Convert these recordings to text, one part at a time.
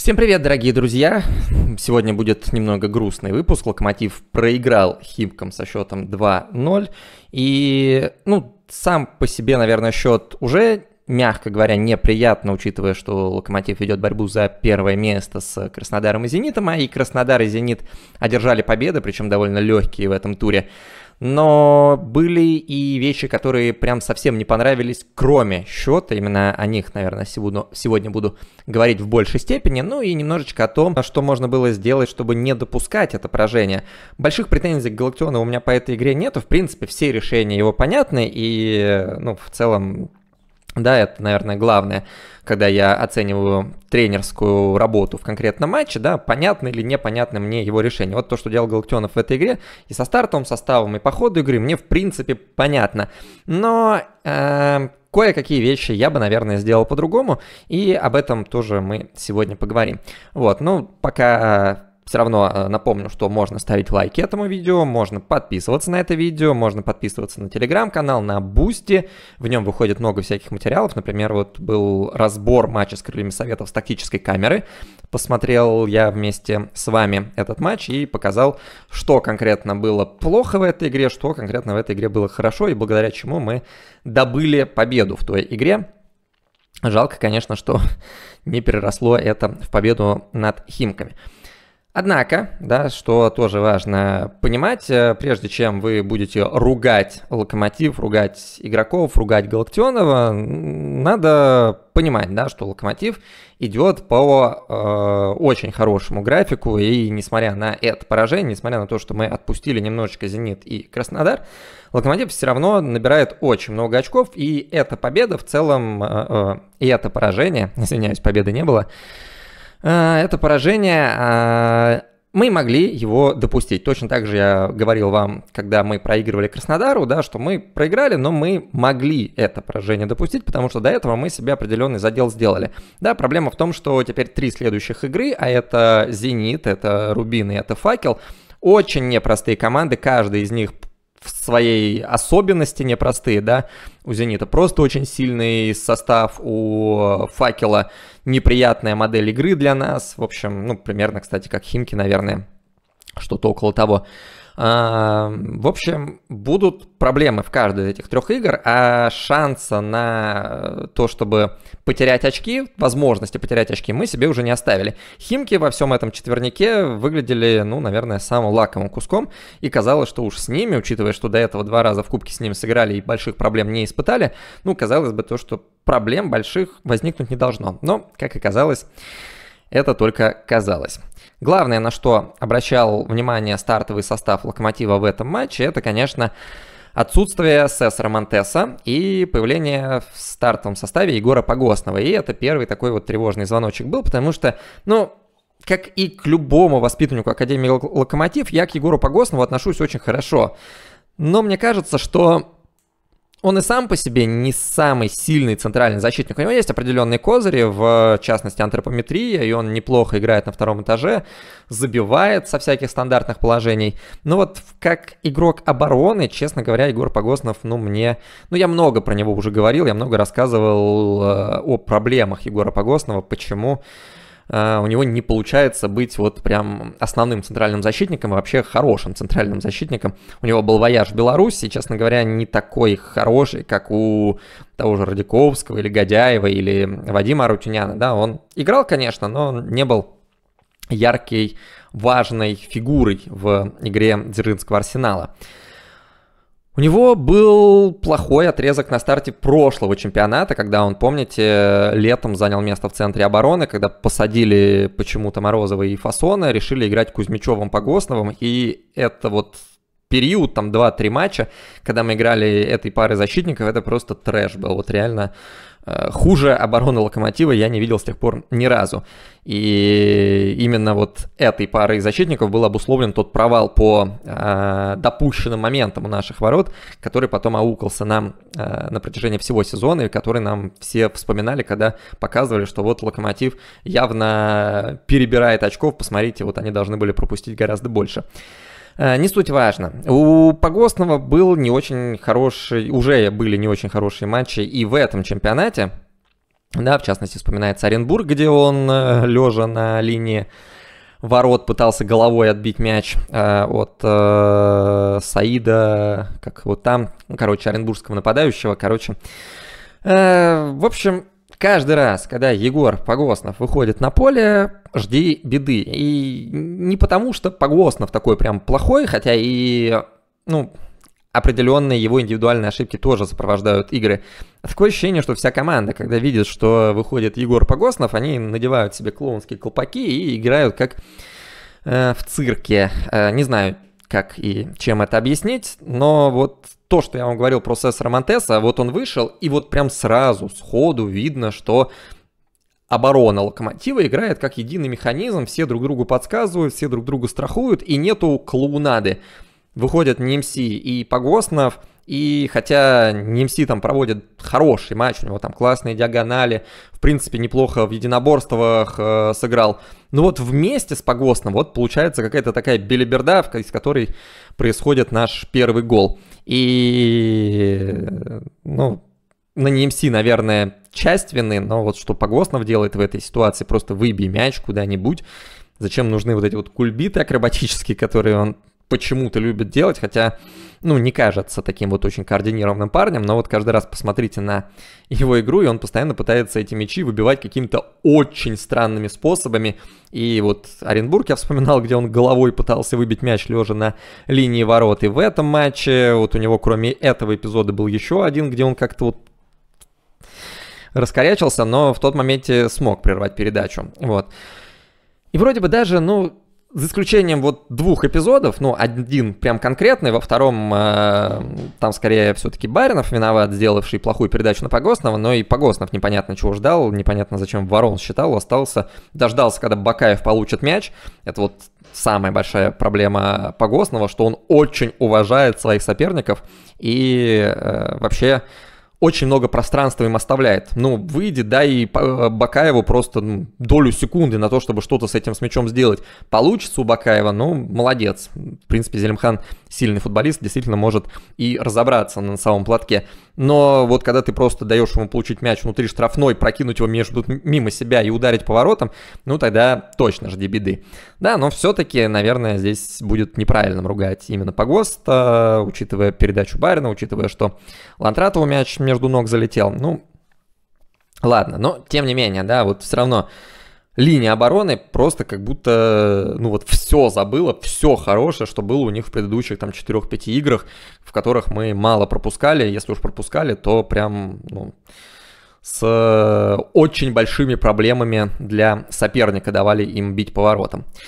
Всем привет, дорогие друзья! Сегодня будет немного грустный выпуск. Локомотив проиграл Химкам со счетом 2-0. И, ну, сам по себе, наверное, счет уже, мягко говоря, неприятно, учитывая, что Локомотив ведет борьбу за первое место с Краснодаром и Зенитом, а и Краснодар и Зенит одержали победы, причем довольно легкие в этом туре но были и вещи, которые прям совсем не понравились, кроме счета. Именно о них, наверное, сегодня, сегодня буду говорить в большей степени. Ну и немножечко о том, что можно было сделать, чтобы не допускать это поражение. Больших претензий к Галактиону у меня по этой игре нету. В принципе, все решения его понятны, и ну, в целом да, это, наверное, главное, когда я оцениваю тренерскую работу в конкретном матче, да, понятно или непонятно мне его решение. Вот то, что делал Галактионов в этой игре, и со стартовым составом, и по ходу игры, мне, в принципе, понятно. Но э, кое-какие вещи я бы, наверное, сделал по-другому, и об этом тоже мы сегодня поговорим. Вот, ну, пока э, все равно э, напомню, что можно ставить лайки этому видео, можно подписываться на это видео, можно подписываться на телеграм-канал, на Бусти. В нем выходит много всяких материалов. Например, вот был разбор матча с крыльями советов с тактической камеры. Посмотрел я вместе с вами этот матч и показал, что конкретно было плохо в этой игре, что конкретно в этой игре было хорошо и благодаря чему мы добыли победу в той игре. Жалко, конечно, что не переросло это в победу над Химками. Однако, да, что тоже важно понимать, э, прежде чем вы будете ругать Локомотив, ругать игроков, ругать Галактионова, надо понимать, да, что Локомотив идет по э, очень хорошему графику, и несмотря на это поражение, несмотря на то, что мы отпустили немножечко Зенит и Краснодар, Локомотив все равно набирает очень много очков, и эта победа в целом, э, э, и это поражение, извиняюсь, победы не было, Э, это поражение, э, мы могли его допустить. Точно так же я говорил вам, когда мы проигрывали Краснодару, да, что мы проиграли, но мы могли это поражение допустить, потому что до этого мы себе определенный задел сделали. Да, проблема в том, что теперь три следующих игры, а это «Зенит», это «Рубин» и это «Факел», очень непростые команды, каждая из них в своей особенности непростые, да, у «Зенита» просто очень сильный состав, у «Факела» неприятная модель игры для нас. В общем, ну, примерно, кстати, как Химки, наверное, что-то около того. В общем, будут проблемы в каждой из этих трех игр, а шанса на э, то, чтобы потерять очки, возможности потерять очки, мы себе уже не оставили. Химки во всем этом четвернике выглядели, ну, наверное, самым лакомым куском, и казалось, что уж с ними, учитывая, что до этого два раза в кубке с ними сыграли и больших проблем не испытали, ну, казалось бы, то, что проблем больших возникнуть не должно. Но, как оказалось, это только казалось. Главное, на что обращал внимание стартовый состав Локомотива в этом матче, это, конечно, отсутствие Сесара Монтеса и появление в стартовом составе Егора Погосного. И это первый такой вот тревожный звоночек был, потому что, ну, как и к любому воспитаннику Академии Локомотив, я к Егору Погоснову отношусь очень хорошо. Но мне кажется, что он и сам по себе не самый сильный центральный защитник. У него есть определенные козыри, в частности антропометрия, и он неплохо играет на втором этаже, забивает со всяких стандартных положений. Но вот как игрок обороны, честно говоря, Егор Погоснов, ну мне... Ну я много про него уже говорил, я много рассказывал э, о проблемах Егора Погоснова, почему Э, у него не получается быть вот прям основным центральным защитником, вообще хорошим центральным защитником. У него был вояж в Беларуси, честно говоря, не такой хороший, как у того же Радиковского или Годяева или Вадима Арутюняна, да, он играл, конечно, но не был яркой, важной фигурой в игре Дзержинского арсенала. У него был плохой отрезок на старте прошлого чемпионата, когда он, помните, летом занял место в центре обороны, когда посадили почему-то Морозова и Фасона, решили играть Кузьмичевым-Погосновым, и это вот период, там 2-3 матча, когда мы играли этой парой защитников, это просто трэш был. Вот реально э, хуже обороны Локомотива я не видел с тех пор ни разу. И именно вот этой парой защитников был обусловлен тот провал по э, допущенным моментам у наших ворот, который потом аукался нам э, на протяжении всего сезона, и который нам все вспоминали, когда показывали, что вот Локомотив явно перебирает очков, посмотрите, вот они должны были пропустить гораздо больше. Э, не суть важно. У Погостного был не очень хороший, уже были не очень хорошие матчи и в этом чемпионате. Да, в частности, вспоминается Оренбург, где он, э, лежа на линии ворот, пытался головой отбить мяч э, от э, Саида, как вот там, ну, короче, оренбургского нападающего, короче. Э, в общем, Каждый раз, когда Егор Погоснов выходит на поле, жди беды. И не потому, что Погоснов такой прям плохой, хотя и, ну, определенные его индивидуальные ошибки тоже сопровождают игры. Такое ощущение, что вся команда, когда видит, что выходит Егор Погоснов, они надевают себе клоунские колпаки и играют как э, в цирке. Э, не знаю, как и чем это объяснить, но вот то, что я вам говорил про Сесара Монтеса, вот он вышел, и вот прям сразу, сходу видно, что оборона локомотива играет как единый механизм, все друг другу подсказывают, все друг другу страхуют, и нету клоунады. Выходят Немси и Погоснов, и хотя Немси там проводит хороший матч, у него там классные диагонали, в принципе, неплохо в единоборствах э, сыграл, но вот вместе с Погосном вот получается какая-то такая белиберда, из которой происходит наш первый гол. И, ну, на NMC, наверное, часть вины, но вот что Погоснов делает в этой ситуации, просто выбей мяч куда-нибудь. Зачем нужны вот эти вот кульбиты акробатические, которые он почему-то любит делать, хотя, ну, не кажется таким вот очень координированным парнем, но вот каждый раз посмотрите на его игру, и он постоянно пытается эти мячи выбивать какими-то очень странными способами. И вот Оренбург я вспоминал, где он головой пытался выбить мяч лежа на линии ворот. И в этом матче вот у него кроме этого эпизода был еще один, где он как-то вот раскорячился, но в тот моменте смог прервать передачу. Вот. И вроде бы даже, ну, за исключением вот двух эпизодов, ну, один прям конкретный, во втором э, там скорее все-таки Баринов виноват, сделавший плохую передачу на Погосного, но и Погоснов непонятно чего ждал, непонятно зачем ворон считал, остался, дождался, когда Бакаев получит мяч. Это вот самая большая проблема Погосного, что он очень уважает своих соперников и э, вообще очень много пространства им оставляет. Ну, выйди, да, и э, Бакаеву просто ну, долю секунды на то, чтобы что-то с этим с мячом сделать. Получится у Бакаева, ну, молодец. В принципе, Зелимхан сильный футболист, действительно может и разобраться на самом платке но вот когда ты просто даешь ему получить мяч внутри штрафной, прокинуть его между, мимо себя и ударить поворотом, ну тогда точно жди беды. Да, но все-таки, наверное, здесь будет неправильным ругать именно по Погоста, учитывая передачу Барина, учитывая, что Лантратову мяч между ног залетел. Ну, ладно, но тем не менее, да, вот все равно линия обороны просто как будто, ну вот, все забыла, все хорошее, что было у них в предыдущих там 4-5 играх, в которых мы мало пропускали, если уж пропускали, то прям, ну, с э, очень большими проблемами для соперника давали им бить поворотом. воротам.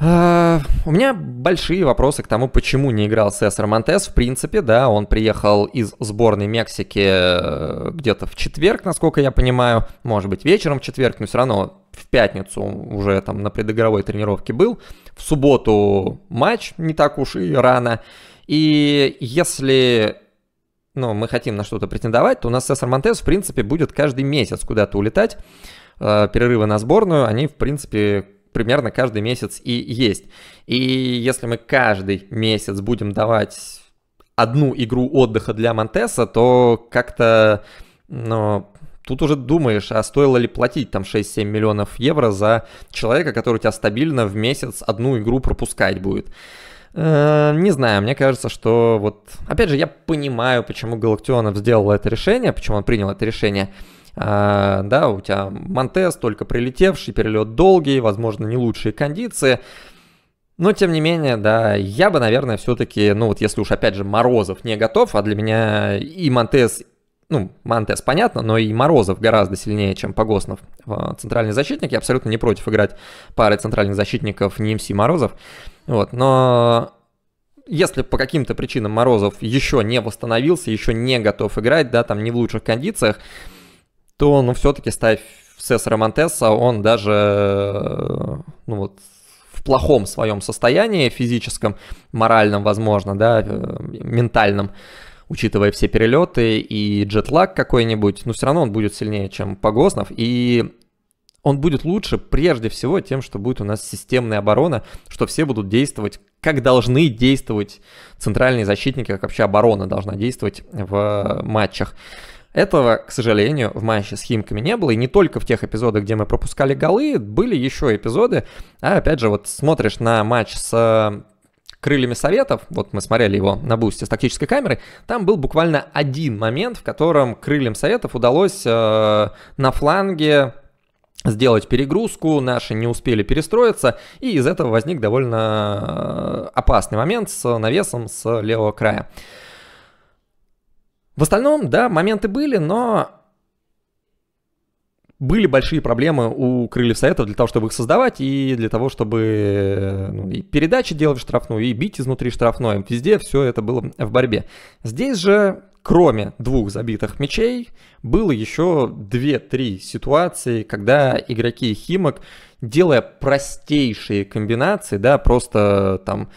А, у меня большие вопросы к тому, почему не играл Сесар Монтес. В принципе, да, он приехал из сборной Мексики э, где-то в четверг, насколько я понимаю. Может быть, вечером в четверг, но все равно в пятницу уже там на предыгровой тренировке был. В субботу матч не так уж и рано. И если ну, мы хотим на что-то претендовать, то у нас Сесар Монтес, в принципе, будет каждый месяц куда-то улетать. Э, перерывы на сборную, они, в принципе, примерно каждый месяц и есть. И если мы каждый месяц будем давать одну игру отдыха для Монтеса, то как-то, ну, тут уже думаешь, а стоило ли платить там 6-7 миллионов евро за человека, который у тебя стабильно в месяц одну игру пропускать будет. Э, не знаю, мне кажется, что вот... Опять же, я понимаю, почему Галактионов сделал это решение, почему он принял это решение. А, да, у тебя Монтес только прилетевший, перелет долгий, возможно, не лучшие кондиции. Но, тем не менее, да, я бы, наверное, все-таки, ну вот если уж, опять же, Морозов не готов, а для меня и Монтес, ну, Монтес понятно, но и Морозов гораздо сильнее, чем Погоснов центральный защитник. Я абсолютно не против играть пары центральных защитников не МС Морозов. Вот, но если по каким-то причинам Морозов еще не восстановился, еще не готов играть, да, там не в лучших кондициях, то, ну, все-таки ставь Сес Монтеса, он даже, ну, вот, в плохом своем состоянии физическом, моральном, возможно, да, э, ментальном, учитывая все перелеты и джетлаг какой-нибудь, ну, все равно он будет сильнее, чем Погоснов, и он будет лучше прежде всего тем, что будет у нас системная оборона, что все будут действовать, как должны действовать центральные защитники, как вообще оборона должна действовать в э, матчах. Этого, к сожалению, в матче с Химками не было, и не только в тех эпизодах, где мы пропускали голы, были еще эпизоды. А опять же, вот смотришь на матч с э, крыльями советов, вот мы смотрели его на бусте с тактической камерой, там был буквально один момент, в котором крыльям советов удалось э, на фланге сделать перегрузку, наши не успели перестроиться, и из этого возник довольно э, опасный момент с навесом с левого края. В остальном, да, моменты были, но были большие проблемы у крыльев советов для того, чтобы их создавать, и для того, чтобы ну, и передачи делать в штрафную, и бить изнутри штрафной. Везде все это было в борьбе. Здесь же, кроме двух забитых мячей, было еще 2-3 ситуации, когда игроки Химок, делая простейшие комбинации, да, просто там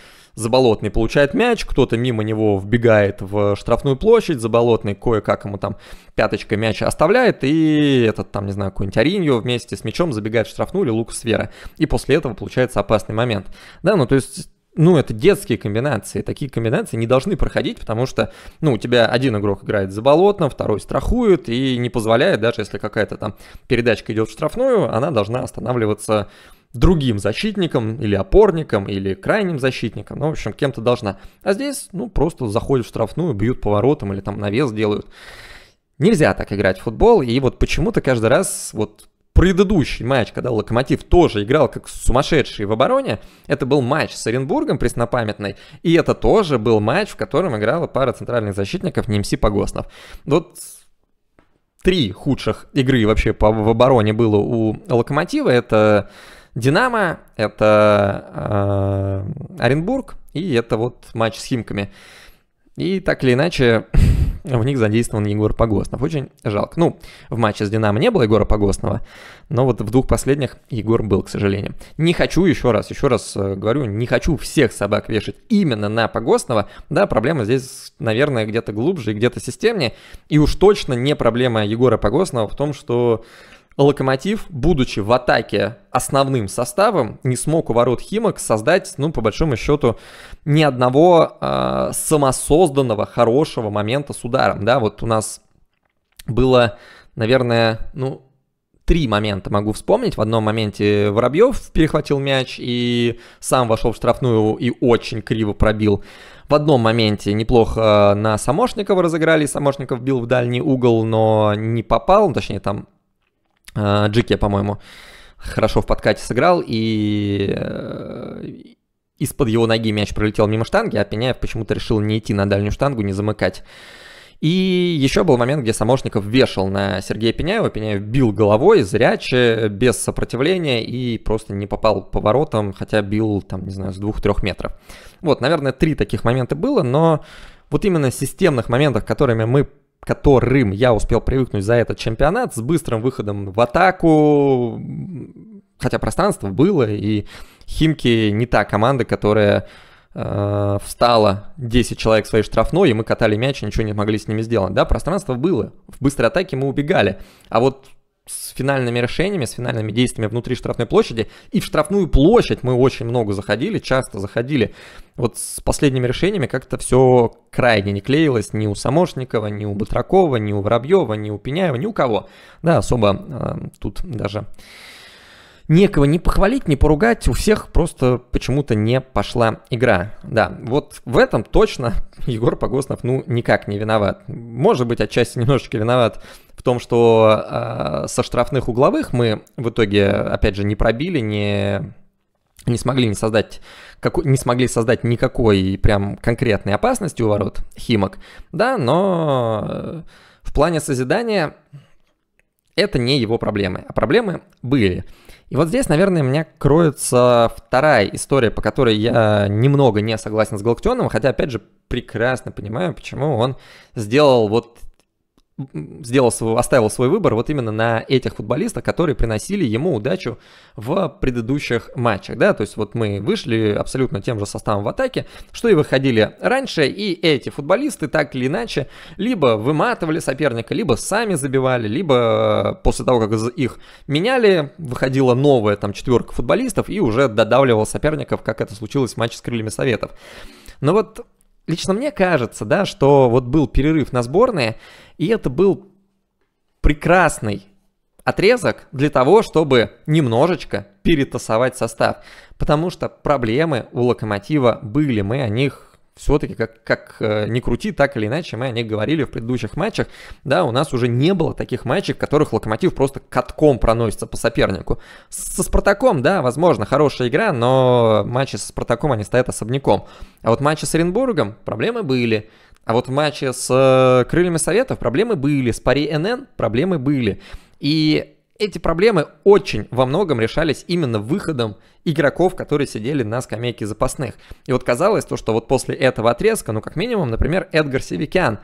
Заболотный получает мяч, кто-то мимо него вбегает в штрафную площадь, Заболотный кое-как ему там пяточка мяч оставляет, и этот там, не знаю, какой-нибудь Ариньо вместе с мячом забегает в штрафную или Лукас Вера. И после этого получается опасный момент. Да, ну то есть ну, это детские комбинации. Такие комбинации не должны проходить, потому что, ну, у тебя один игрок играет за болотно, второй страхует и не позволяет, даже если какая-то там передачка идет в штрафную, она должна останавливаться другим защитником или опорником или крайним защитником, ну, в общем, кем-то должна. А здесь, ну, просто заходят в штрафную, бьют поворотом или там навес делают. Нельзя так играть в футбол, и вот почему-то каждый раз вот предыдущий матч, когда Локомотив тоже играл как сумасшедший в обороне, это был матч с Оренбургом преснопамятный, и это тоже был матч, в котором играла пара центральных защитников Немси Погоснов. Вот три худших игры вообще по, в обороне было у Локомотива, это Динамо, это э, Оренбург, и это вот матч с Химками. И так или иначе, в них задействован Егор Погоснов. Очень жалко. Ну, в матче с «Динамо» не было Егора Погоснова, но вот в двух последних Егор был, к сожалению. Не хочу, еще раз, еще раз э, говорю, не хочу всех собак вешать именно на Погоснова. Да, проблема здесь, наверное, где-то глубже и где-то системнее. И уж точно не проблема Егора Погоснова в том, что Локомотив, будучи в атаке основным составом, не смог у ворот Химок создать, ну, по большому счету, ни одного э, самосозданного хорошего момента с ударом. Да, вот у нас было, наверное, ну, три момента могу вспомнить. В одном моменте Воробьев перехватил мяч и сам вошел в штрафную и очень криво пробил. В одном моменте неплохо на Самошникова разыграли, Самошников бил в дальний угол, но не попал, точнее там Джики, а, по-моему, хорошо в подкате сыграл, и э, из-под его ноги мяч пролетел мимо штанги, а Пеняев почему-то решил не идти на дальнюю штангу, не замыкать. И еще был момент, где Самошников вешал на Сергея Пеняева. Пеняев бил головой, зряче, без сопротивления и просто не попал по воротам, хотя бил, там, не знаю, с двух-трех метров. Вот, наверное, три таких момента было, но вот именно системных моментов, которыми мы которым я успел привыкнуть за этот чемпионат, с быстрым выходом в атаку, хотя пространство было, и Химки не та команда, которая э, встала 10 человек своей штрафной, и мы катали мяч, и ничего не могли с ними сделать. Да, пространство было. В быстрой атаке мы убегали. А вот с финальными решениями, с финальными действиями внутри штрафной площади. И в штрафную площадь мы очень много заходили, часто заходили. Вот с последними решениями как-то все крайне не клеилось ни у Самошникова, ни у Батракова, ни у Воробьева, ни у Пеняева, ни у кого. Да, особо э, тут даже некого не похвалить, не поругать, у всех просто почему-то не пошла игра. Да, вот в этом точно Егор Погоснов ну никак не виноват. Может быть, отчасти немножечко виноват в том, что э, со штрафных угловых мы в итоге, опять же, не пробили, не не смогли не создать, как, не смогли создать никакой прям конкретной опасности у ворот Химок, да, но в плане созидания это не его проблемы, а проблемы были. И вот здесь, наверное, у меня кроется вторая история, по которой я немного не согласен с Галактионом, хотя, опять же, прекрасно понимаю, почему он сделал вот сделал свой, оставил свой выбор вот именно на этих футболистах, которые приносили ему удачу в предыдущих матчах, да, то есть вот мы вышли абсолютно тем же составом в атаке, что и выходили раньше, и эти футболисты так или иначе либо выматывали соперника, либо сами забивали, либо э, после того, как их меняли, выходила новая там четверка футболистов и уже додавливал соперников, как это случилось в матче с крыльями Советов. Но вот лично мне кажется, да, что вот был перерыв на сборные, и это был прекрасный отрезок для того, чтобы немножечко перетасовать состав. Потому что проблемы у Локомотива были, мы о них все-таки, как, как э, ни крути, так или иначе, мы о них говорили в предыдущих матчах, да, у нас уже не было таких матчей, в которых Локомотив просто катком проносится по сопернику. Со Спартаком, да, возможно, хорошая игра, но матчи со Спартаком, они стоят особняком. А вот матчи с Оренбургом проблемы были, а вот в матче с э, Крыльями Советов проблемы были, с Пари НН проблемы были. И эти проблемы очень во многом решались именно выходом игроков, которые сидели на скамейке запасных. И вот казалось то, что вот после этого отрезка, ну как минимум, например, Эдгар Севикян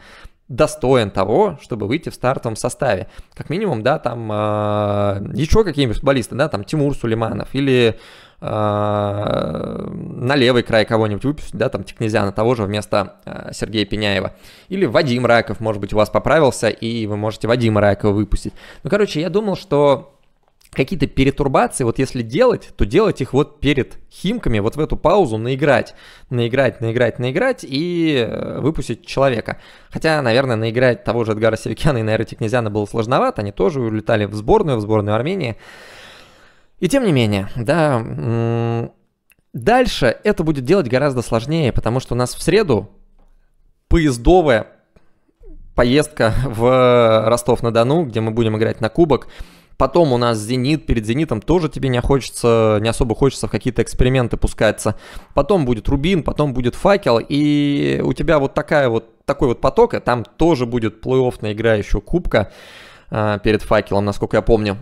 достоин того, чтобы выйти в стартовом составе. Как минимум, да, там э, а, еще какие-нибудь футболисты, да, там Тимур Сулейманов или Э, на левый край кого-нибудь выпустить, да, там на того же вместо э, Сергея Пеняева. Или Вадим Раков, может быть, у вас поправился, и вы можете Вадима Райкова выпустить. Ну, короче, я думал, что какие-то перетурбации, вот если делать, то делать их вот перед химками, вот в эту паузу наиграть, наиграть, наиграть, наиграть и э, выпустить человека. Хотя, наверное, наиграть того же Эдгара Севикяна и, наверное, Тикнезяна было сложновато, они тоже улетали в сборную, в сборную Армении. И тем не менее, да, дальше это будет делать гораздо сложнее, потому что у нас в среду поездовая поездка в Ростов-на-Дону, где мы будем играть на кубок. Потом у нас «Зенит», перед «Зенитом» тоже тебе не хочется, не особо хочется в какие-то эксперименты пускаться. Потом будет «Рубин», потом будет «Факел», и у тебя вот такая вот, такой вот поток, и там тоже будет плей-офф на игра еще кубка э, перед «Факелом», насколько я помню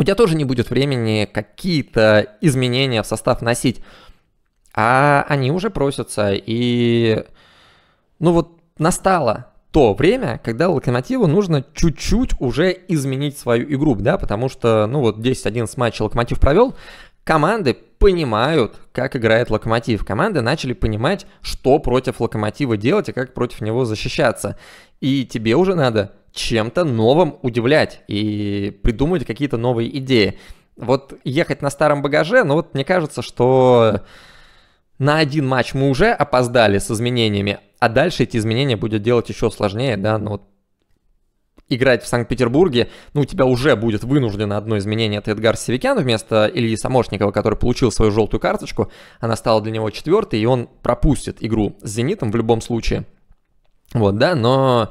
у тебя тоже не будет времени какие-то изменения в состав носить. А они уже просятся. И, ну вот, настало то время, когда Локомотиву нужно чуть-чуть уже изменить свою игру, да, потому что, ну вот, 10-11 матч Локомотив провел, команды понимают, как играет Локомотив. Команды начали понимать, что против Локомотива делать и как против него защищаться. И тебе уже надо чем-то новым удивлять и придумывать какие-то новые идеи. Вот ехать на старом багаже, ну вот мне кажется, что на один матч мы уже опоздали с изменениями, а дальше эти изменения будет делать еще сложнее, да, ну вот играть в Санкт-Петербурге, ну, у тебя уже будет вынуждено одно изменение. Это Эдгар Севикян вместо Ильи Самошникова, который получил свою желтую карточку. Она стала для него четвертой, и он пропустит игру с «Зенитом» в любом случае. Вот, да, но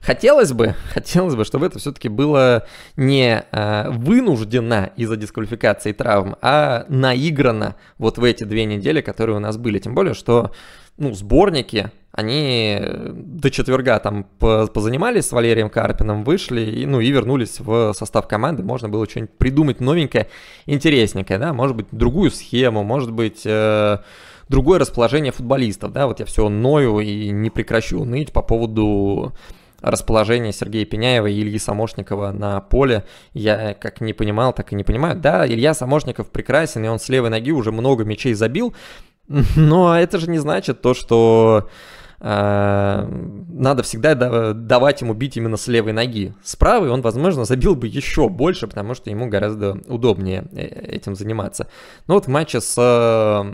Хотелось бы, хотелось бы, чтобы это все-таки было не э, а, вынуждено из-за дисквалификации и травм, а наиграно вот в эти две недели, которые у нас были. Тем более, что ну, сборники, они э, до четверга там позанимались с Валерием Карпином, вышли и, ну, и вернулись в состав команды. Можно было что-нибудь придумать новенькое, интересненькое, да, может быть, другую схему, может быть, э, другое расположение футболистов, да, вот я все ною и не прекращу ныть по поводу расположение Сергея Пеняева и Ильи Самошникова на поле. Я э, как не понимал, так и не понимаю. Да, Илья Самошников прекрасен, и он с левой ноги уже много мячей забил, но это же не значит то, что э, надо всегда давать ему бить именно с левой ноги. С правой он, возможно, забил бы еще больше, потому что ему гораздо удобнее э, этим заниматься. Но ну вот в матче с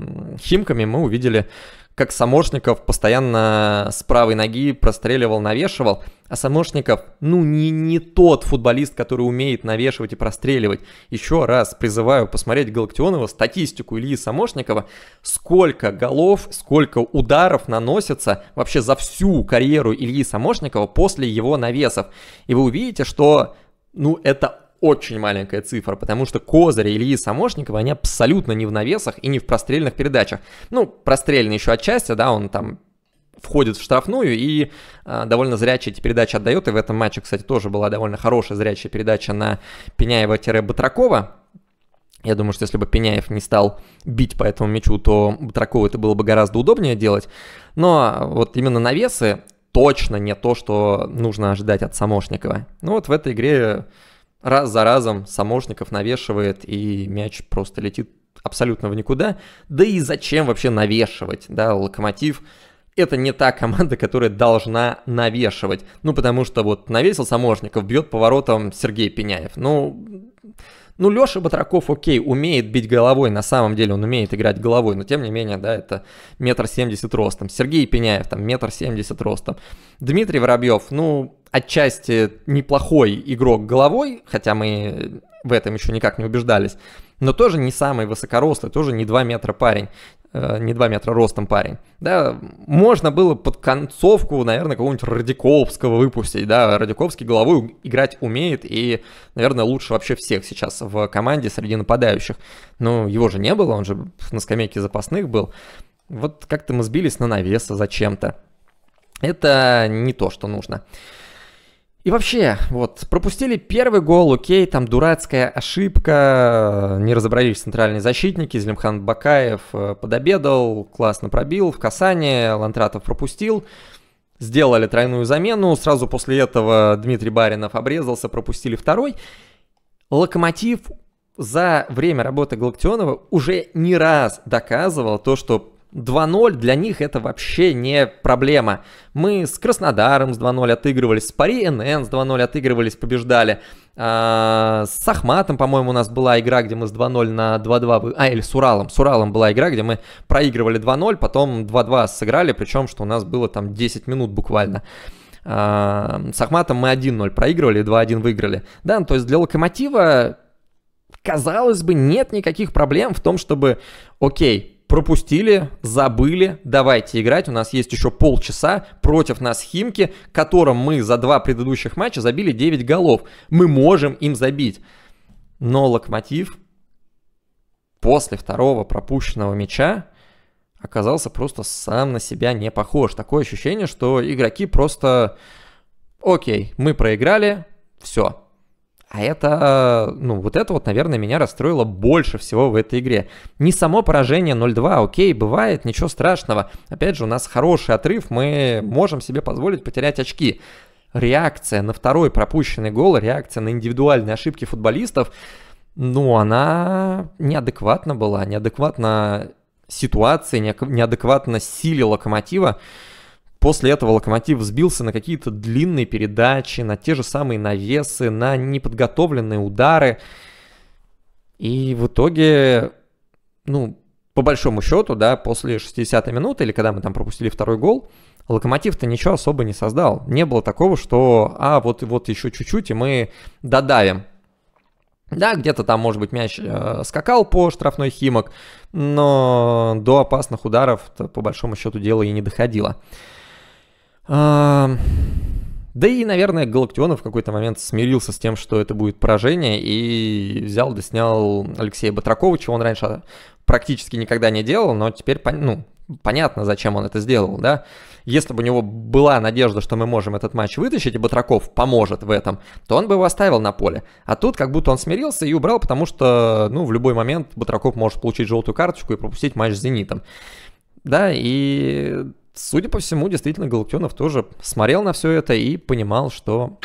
Химками мы увидели как Самошников постоянно с правой ноги простреливал, навешивал. А Самошников, ну, не, не тот футболист, который умеет навешивать и простреливать. Еще раз призываю посмотреть Галактионова, статистику Ильи Самошникова, сколько голов, сколько ударов наносится вообще за всю карьеру Ильи Самошникова после его навесов. И вы увидите, что ну, это очень маленькая цифра, потому что Козырь и Ильи Самошникова, они абсолютно не в навесах и не в прострельных передачах. Ну, прострельный еще отчасти, да, он там входит в штрафную и э, довольно зрячие эти передачи отдает. И в этом матче, кстати, тоже была довольно хорошая зрячая передача на Пеняева-Батракова. Я думаю, что если бы Пеняев не стал бить по этому мячу, то Батракову это было бы гораздо удобнее делать. Но вот именно навесы точно не то, что нужно ожидать от Самошникова. Ну вот в этой игре раз за разом Самошников навешивает, и мяч просто летит абсолютно в никуда. Да и зачем вообще навешивать, да, Локомотив это не та команда, которая должна навешивать. Ну, потому что вот навесил Самошников, бьет поворотом Сергей Пеняев. Ну, ну, Леша Батраков, окей, умеет бить головой, на самом деле он умеет играть головой, но тем не менее, да, это метр семьдесят ростом. Сергей Пеняев, там, метр семьдесят ростом. Дмитрий Воробьев, ну, отчасти неплохой игрок головой, хотя мы в этом еще никак не убеждались, но тоже не самый высокорослый, тоже не 2 метра парень. Э, не 2 метра ростом парень, да, можно было под концовку, наверное, кого нибудь Радиковского выпустить, да, Радиковский головой играть умеет и, наверное, лучше вообще всех сейчас в команде среди нападающих, но его же не было, он же на скамейке запасных был, вот как-то мы сбились на навеса зачем-то, это не то, что нужно. И вообще, вот, пропустили первый гол, окей, там дурацкая ошибка, не разобрались центральные защитники, Зелимхан Бакаев э, подобедал, классно пробил в касание, Лантратов пропустил, сделали тройную замену, сразу после этого Дмитрий Баринов обрезался, пропустили второй. Локомотив за время работы Галактионова уже не раз доказывал то, что 2-0 для них это вообще не проблема. Мы с Краснодаром с 2-0 отыгрывались, с Пари НН с 2-0 отыгрывались, побеждали. А, с Ахматом, по-моему, у нас была игра, где мы с 2-0 на 2-2... А, или с Уралом. С Уралом была игра, где мы проигрывали 2-0, потом 2-2 сыграли, причем, что у нас было там 10 минут буквально. А, с Ахматом мы 1-0 проигрывали, 2-1 выиграли. Да, ну, то есть для Локомотива, казалось бы, нет никаких проблем в том, чтобы, окей, пропустили, забыли, давайте играть, у нас есть еще полчаса против нас Химки, которым мы за два предыдущих матча забили 9 голов. Мы можем им забить. Но Локомотив после второго пропущенного мяча оказался просто сам на себя не похож. Такое ощущение, что игроки просто... Окей, мы проиграли, все, а это, э, ну, вот это вот, наверное, меня расстроило больше всего в этой игре. Не само поражение 0-2, окей, бывает, ничего страшного. Опять же, у нас хороший отрыв, мы можем себе позволить потерять очки. Реакция на второй пропущенный гол, реакция на индивидуальные ошибки футболистов, ну, она неадекватна была, неадекватна ситуации, неадекватно силе локомотива. После этого Локомотив сбился на какие-то длинные передачи, на те же самые навесы, на неподготовленные удары. И в итоге, ну, по большому счету, да, после 60-й минуты, или когда мы там пропустили второй гол, Локомотив-то ничего особо не создал. Не было такого, что, а, вот, вот еще чуть-чуть, и мы додавим. Да, где-то там, может быть, мяч э, скакал по штрафной Химок, но до опасных ударов по большому счету дело и не доходило. Да и, наверное, Галактионов в какой-то момент смирился с тем, что это будет поражение, и взял да снял Алексея Батракова, чего он раньше практически никогда не делал, но теперь, ну, понятно, зачем он это сделал, да. Если бы у него была надежда, что мы можем этот матч вытащить, и Батраков поможет в этом, то он бы его оставил на поле. А тут как будто он смирился и убрал, потому что, ну, в любой момент Батраков может получить желтую карточку и пропустить матч с «Зенитом». Да, и судя по всему, действительно Галактионов тоже смотрел на все это и понимал, что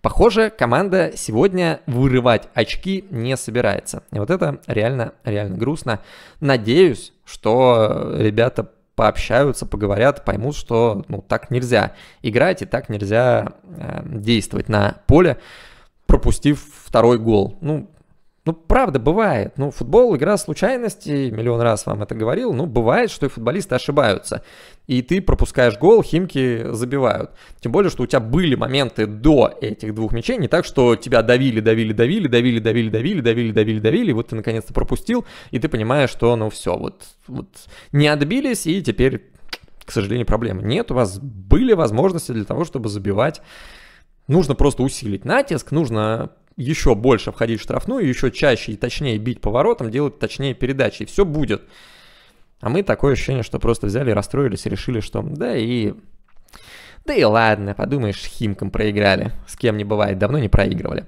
Похоже, команда сегодня вырывать очки не собирается. И вот это реально, реально грустно. Надеюсь, что ребята пообщаются, поговорят, поймут, что ну, так нельзя играть и так нельзя э, действовать на поле, пропустив второй гол. Ну, ну, правда, бывает. Ну, футбол – игра случайностей, миллион раз вам это говорил. Ну, бывает, что и футболисты ошибаются. И ты пропускаешь гол, Химки забивают. Тем более, что у тебя были моменты до этих двух мячей. Не так, что тебя давили, давили, давили, давили, давили, давили, давили, давили, давили. И вот ты наконец-то пропустил, и ты понимаешь, что, ну, все, вот, вот не отбились, и теперь, к сожалению, проблемы. Нет, у вас были возможности для того, чтобы забивать. Нужно просто усилить натиск, нужно еще больше входить в штрафную, еще чаще и точнее бить поворотом, делать точнее передачи, и все будет. А мы такое ощущение, что просто взяли, расстроились и решили, что да и... Да и ладно, подумаешь, Химкам проиграли. С кем не бывает, давно не проигрывали.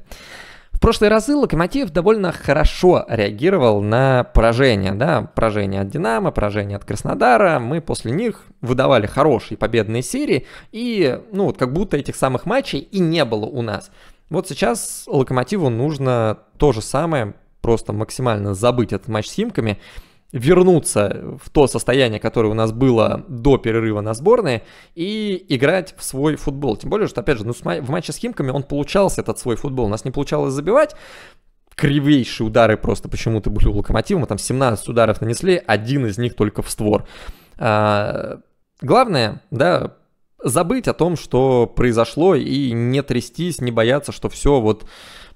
В прошлые разы Локомотив довольно хорошо реагировал на поражение, да, поражение от Динамо, поражение от Краснодара. Мы после них выдавали хорошие победные серии, и, ну, вот как будто этих самых матчей и не было у нас. Вот сейчас Локомотиву нужно то же самое, просто максимально забыть этот матч с Химками, вернуться в то состояние, которое у нас было до перерыва на сборные, и играть в свой футбол. Тем более, что, опять же, ну, в матче с Химками он получался, этот свой футбол. У нас не получалось забивать, кривейшие удары просто почему-то были у Локомотива. Мы там 17 ударов нанесли, один из них только в створ. А, главное, да, забыть о том, что произошло, и не трястись, не бояться, что все, вот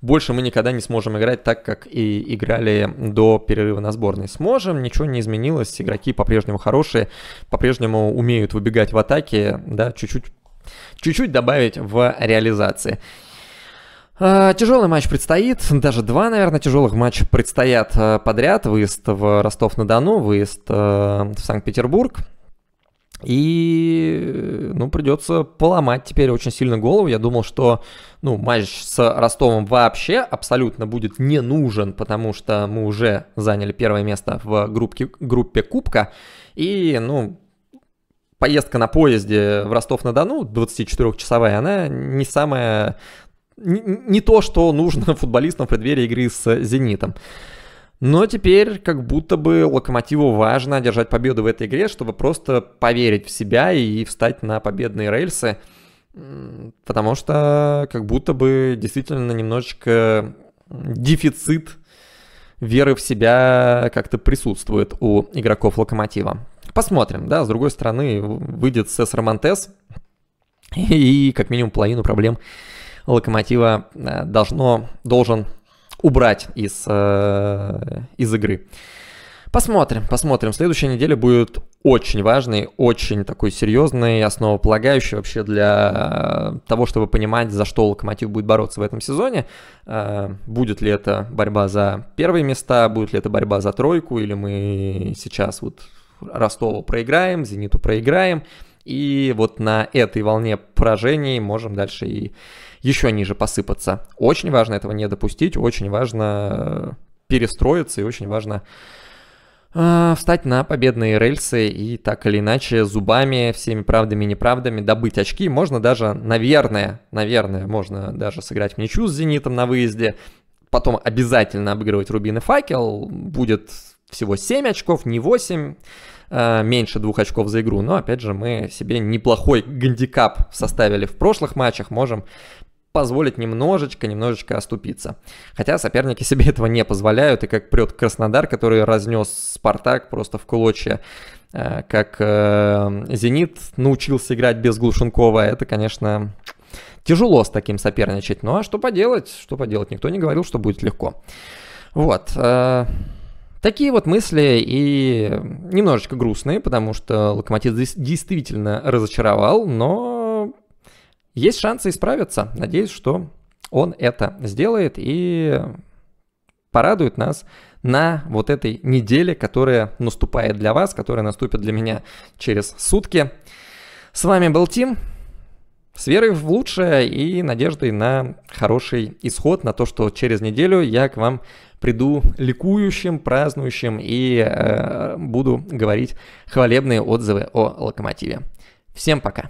больше мы никогда не сможем играть так, как и играли до перерыва на сборной. Сможем, ничего не изменилось, игроки по-прежнему хорошие, по-прежнему умеют выбегать в атаке, да, чуть-чуть, чуть-чуть добавить в реализации. А, тяжелый матч предстоит, даже два, наверное, тяжелых матча предстоят а, подряд. Выезд в Ростов-на-Дону, выезд а, в Санкт-Петербург. И, э, ну, придется поломать теперь очень сильно голову. Я думал, что, ну, матч с Ростовом вообще абсолютно будет не нужен, потому что мы уже заняли первое место в группе, группе Кубка. И, ну, поездка на поезде в Ростов-на-Дону, 24-часовая, она не самая... Не, не то, что нужно футболистам в преддверии игры с «Зенитом». Но теперь как будто бы Локомотиву важно одержать победу в этой игре, чтобы просто поверить в себя и встать на победные рельсы. Потому что как будто бы действительно немножечко дефицит веры в себя как-то присутствует у игроков Локомотива. Посмотрим, да, с другой стороны выйдет Сес Романтес, и как минимум половину проблем Локомотива э, должно, должен убрать из, э, из игры. Посмотрим, посмотрим. Следующая неделя будет очень важной, очень такой серьезной, основополагающей вообще для э, того, чтобы понимать, за что Локомотив будет бороться в этом сезоне. Э, будет ли это борьба за первые места, будет ли это борьба за тройку, или мы сейчас вот Ростову проиграем, Зениту проиграем. И вот на этой волне поражений можем дальше и еще ниже посыпаться. Очень важно этого не допустить, очень важно э, перестроиться и очень важно э, встать на победные рельсы и так или иначе зубами, всеми правдами и неправдами добыть очки. Можно даже, наверное, наверное, можно даже сыграть в ничью с «Зенитом» на выезде, потом обязательно обыгрывать «Рубин» и «Факел», будет всего 7 очков, не 8. Э, меньше двух очков за игру. Но, опять же, мы себе неплохой гандикап составили в прошлых матчах, можем позволить немножечко, немножечко оступиться. Хотя соперники себе этого не позволяют, и как прет Краснодар, который разнес Спартак просто в клочья, э, как э, Зенит научился играть без Глушенкова, это, конечно, тяжело с таким соперничать. Ну а что поделать, что поделать, никто не говорил, что будет легко. Вот. Такие вот мысли и немножечко грустные, потому что Локомотив действительно разочаровал, но есть шансы исправиться. Надеюсь, что он это сделает и порадует нас на вот этой неделе, которая наступает для вас, которая наступит для меня через сутки. С вами был Тим. С верой в лучшее и надеждой на хороший исход, на то, что через неделю я к вам приду ликующим, празднующим и э, буду говорить хвалебные отзывы о локомотиве. Всем пока!